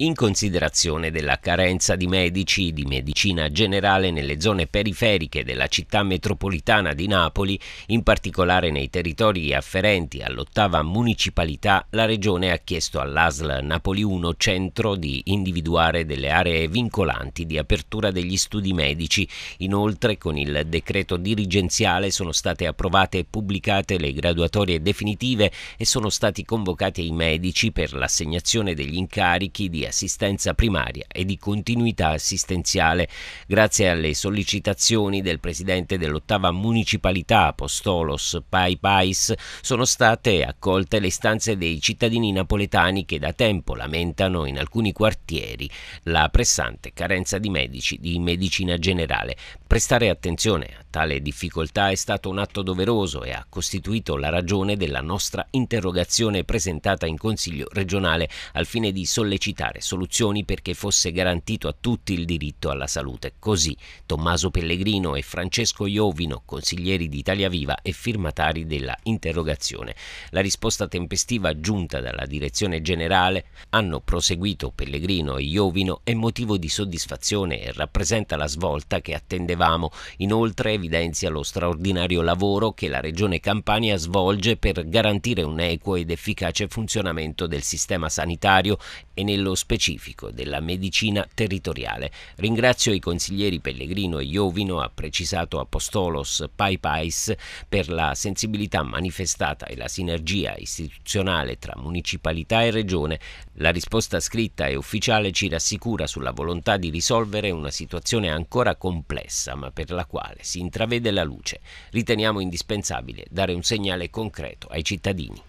in considerazione della carenza di medici di medicina generale nelle zone periferiche della città metropolitana di Napoli, in particolare nei territori afferenti all'ottava municipalità, la Regione ha chiesto all'ASL Napoli 1 Centro di individuare delle aree vincolanti di apertura degli studi medici. Inoltre, con il decreto dirigenziale sono state approvate e pubblicate le graduatorie definitive e sono stati convocati i medici per l'assegnazione degli incarichi di assistenza primaria e di continuità assistenziale, grazie alle sollecitazioni del presidente dell'ottava municipalità Apostolos Pai Pais, sono state accolte le istanze dei cittadini napoletani che da tempo lamentano in alcuni quartieri la pressante carenza di medici di medicina generale. Prestare attenzione a tale difficoltà è stato un atto doveroso e ha costituito la ragione della nostra interrogazione presentata in Consiglio regionale al fine di sollecitare trovare soluzioni perché fosse garantito a tutti il diritto alla salute. Così Tommaso Pellegrino e Francesco Iovino, consiglieri di Italia Viva e firmatari della interrogazione. La risposta tempestiva giunta dalla direzione generale hanno proseguito Pellegrino e Iovino è motivo di soddisfazione e rappresenta la svolta che attendevamo. Inoltre evidenzia lo straordinario lavoro che la Regione Campania svolge per garantire un equo ed efficace funzionamento del sistema sanitario e nello specifico della medicina territoriale. Ringrazio i consiglieri Pellegrino e Iovino, ha precisato Apostolos Paipais, per la sensibilità manifestata e la sinergia istituzionale tra municipalità e regione. La risposta scritta e ufficiale ci rassicura sulla volontà di risolvere una situazione ancora complessa, ma per la quale si intravede la luce. Riteniamo indispensabile dare un segnale concreto ai cittadini.